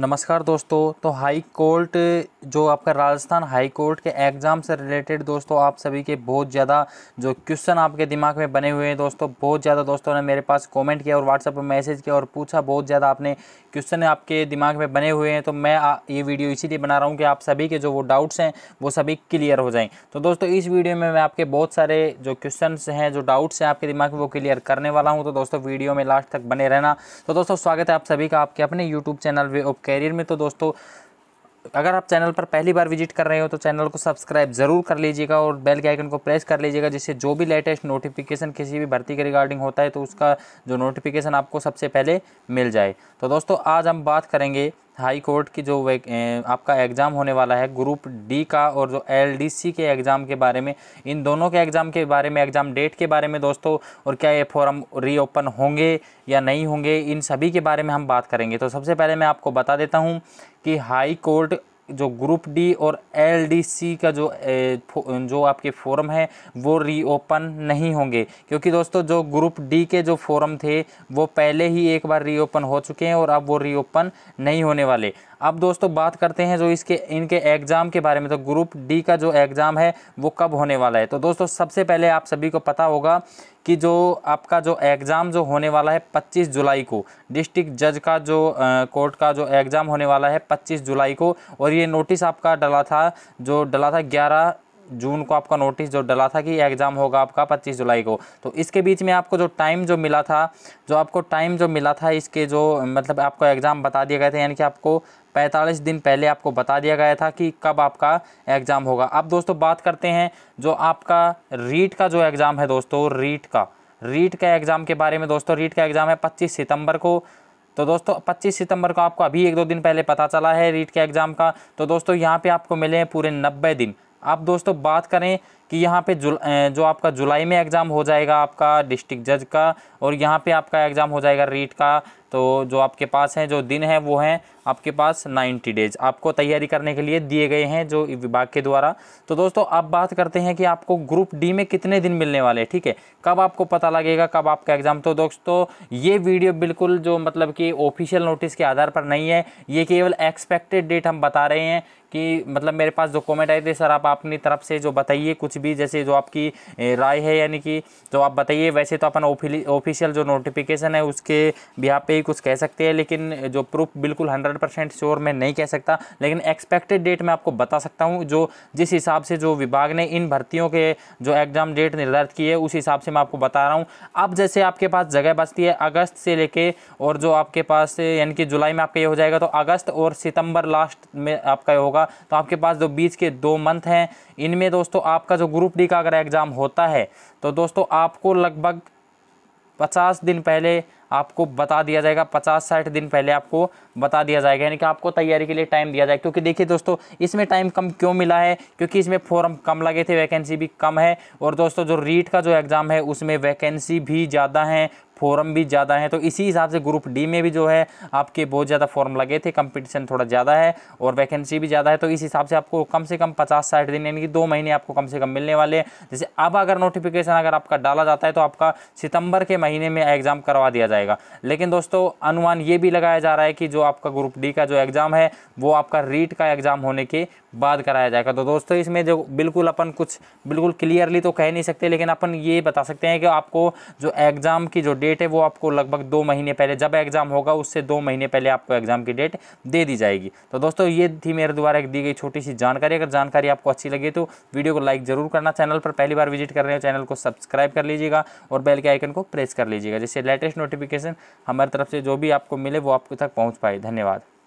नमस्कार दोस्तों तो हाई कोर्ट जो आपका राजस्थान हाई कोर्ट के एग्ज़ाम से रिलेटेड दोस्तों आप सभी के बहुत ज़्यादा जो क्वेश्चन आपके दिमाग में बने हुए हैं दोस्तों बहुत ज़्यादा दोस्तों ने मेरे पास कमेंट किया और व्हाट्सएप पर मैसेज किया और पूछा बहुत ज़्यादा आपने क्वेश्चन आपके दिमाग में बने हुए हैं तो मैं आ, ये वीडियो इसीलिए बना रहा हूँ कि आप सभी के जो वो डाउट्स हैं वो सभी क्लियर हो जाएँ तो दोस्तों इस वीडियो में मैं आपके बहुत सारे जो क्वेश्चन हैं जो डाउट्स हैं आपके दिमाग में वो क्लियर करने वाला हूँ तो दोस्तों वीडियो में लास्ट तक बने रहना तो दोस्तों स्वागत है आप सभी का आपके अपने यूट्यूब चैनल वे कैरियर में तो दोस्तों अगर आप चैनल पर पहली बार विजिट कर रहे हो तो चैनल को सब्सक्राइब ज़रूर कर लीजिएगा और बेल के आइकन को प्रेस कर लीजिएगा जिससे जो भी लेटेस्ट नोटिफिकेशन किसी भी भर्ती के रिगार्डिंग होता है तो उसका जो नोटिफिकेशन आपको सबसे पहले मिल जाए तो दोस्तों आज हम बात करेंगे हाई कोर्ट की जो आपका एग्ज़ाम होने वाला है ग्रुप डी का और जो एलडीसी के एग्ज़ाम के बारे में इन दोनों के एग्ज़ाम के बारे में एग्ज़ाम डेट के बारे में दोस्तों और क्या ये फॉर्म रीओपन होंगे या नहीं होंगे इन सभी के बारे में हम बात करेंगे तो सबसे पहले मैं आपको बता देता हूँ कि हाई कोर्ट जो ग्रुप डी और एलडीसी का जो जो आपके फोरम है वो रीओपन नहीं होंगे क्योंकि दोस्तों जो ग्रुप डी के जो फोरम थे वो पहले ही एक बार रीओपन हो चुके हैं और अब वो रीओपन नहीं होने वाले अब दोस्तों बात करते हैं जो इसके इनके एग्ज़ाम के बारे में तो ग्रुप डी का जो एग्ज़ाम है वो कब होने वाला है तो दोस्तों सबसे पहले आप सभी को पता होगा कि जो आपका जो एग्ज़ाम जो होने वाला है 25 जुलाई को डिस्ट्रिक्ट जज का जो कोर्ट का जो एग्ज़ाम होने वाला है 25 जुलाई को और ये नोटिस आपका डला था जो डला था जून को आपका नोटिस जो डला था कि एग्ज़ाम होगा आपका 25 जुलाई को तो इसके बीच में आपको जो टाइम जो मिला था जो आपको टाइम जो मिला था इसके जो मतलब आपको एग्ज़ाम बता दिए गए थे यानी कि आपको 45 दिन पहले आपको बता दिया गया था कि कब आपका एग्ज़ाम होगा अब दोस्तों बात करते हैं जो आपका रीट का जो एग्ज़ाम है दोस्तों रीट का रीट का एग्ज़ाम के बारे में दोस्तों रीट का एग्ज़ाम है पच्चीस सितम्बर को तो दोस्तों 25 सितंबर को आपको अभी एक दो दिन पहले पता चला है रीट के एग्ज़ाम का तो दोस्तों यहाँ पे आपको मिले हैं पूरे 90 दिन आप दोस्तों बात करें कि यहाँ पे जुल जो आपका जुलाई में एग्ज़ाम हो जाएगा आपका डिस्ट्रिक्ट जज का और यहाँ पे आपका एग्ज़ाम हो जाएगा रीट का तो जो आपके पास हैं जो दिन है वो हैं आपके पास 90 डेज आपको तैयारी करने के लिए दिए गए हैं जो विभाग के द्वारा तो दोस्तों अब बात करते हैं कि आपको ग्रुप डी में कितने दिन मिलने वाले हैं ठीक है कब आपको पता लगेगा कब आपका एग्ज़ाम तो दोस्तों ये वीडियो बिल्कुल जो मतलब कि ऑफिशियल नोटिस के आधार पर नहीं है ये केवल एक्सपेक्टेड डेट हम बता रहे हैं कि मतलब मेरे पास जो कॉमेंट आए थे सर आप अपनी तरफ से जो बताइए कुछ कुछ भी जैसे जो आपकी राय है यानी कि जो तो आप बताइए वैसे तो अपन ऑफिशियल जो नोटिफिकेशन है उसके बिहार पे ही कुछ कह सकते हैं लेकिन जो प्रूफ बिल्कुल हंड्रेड परसेंट श्योर मैं नहीं कह सकता लेकिन एक्सपेक्टेड डेट मैं आपको बता सकता हूँ जो जिस हिसाब से जो विभाग ने इन भर्तियों के जो एग्ज़ाम डेट निर्धारित की है उस हिसाब से मैं आपको बता रहा हूँ अब जैसे आपके पास जगह बचती है अगस्त से लेके और जो आपके पास यानी कि जुलाई में आपका ये हो जाएगा तो अगस्त और सितंबर लास्ट में आपका ये होगा तो आपके पास जो बीच के दो मंथ हैं इनमें दोस्तों आपका जो ग्रुप डी का अगर एग्ज़ाम होता है तो दोस्तों आपको लगभग पचास दिन पहले आपको बता दिया जाएगा पचास साठ दिन पहले आपको बता दिया जाएगा यानी कि आपको तैयारी के लिए टाइम दिया जाएगा क्योंकि देखिए दोस्तों इसमें टाइम कम क्यों मिला है क्योंकि इसमें फॉर्म कम लगे थे वैकेंसी भी कम है और दोस्तों जो रीट का जो एग्ज़ाम है उसमें वैकेंसी भी ज़्यादा है फॉर्म भी ज़्यादा है तो इसी हिसाब से ग्रुप डी में भी जो है आपके बहुत ज़्यादा फॉर्म लगे थे कंपटीशन थोड़ा ज़्यादा है और वैकेंसी भी ज़्यादा है तो इस हिसाब से आपको कम से कम पचास साठ दिन यानी कि दो महीने आपको कम से कम मिलने वाले हैं जैसे अब अगर नोटिफिकेशन अगर आपका डाला जाता है तो आपका सितंबर के महीने में एग्ज़ाम करवा दिया जाए जाएगा लेकिन दोस्तों अनुमान ये भी लगाया जा रहा है कि जो आपका ग्रुप डी का जो एग्ज़ाम है वो आपका रीट का एग्ज़ाम होने के बाद कराया जाएगा तो दोस्तों इसमें जो बिल्कुल अपन कुछ बिल्कुल क्लियरली तो कह नहीं सकते लेकिन अपन ये बता सकते हैं कि आपको जो एग्ज़ाम की जो डेट है वो आपको लगभग दो महीने पहले जब एग्ज़ाम होगा उससे दो महीने पहले आपको एग्ज़ाम की डेट दे दी जाएगी तो दोस्तों ये थी मेरे द्वारा एक दी गई छोटी सी जानकारी अगर जानकारी आपको अच्छी लगी तो वीडियो को लाइक ज़रूर करना चैनल पर पहली बार विजिट कर रहे हो चैनल को सब्सक्राइब कर लीजिएगा और बेल के आइकन को प्रेस कर लीजिएगा जिससे लेटेस्ट नोटिफिकेशन नोटिफिकेशन हमारी तरफ से जो भी आपको मिले वो आपको तक पहुँच पाए धन्यवाद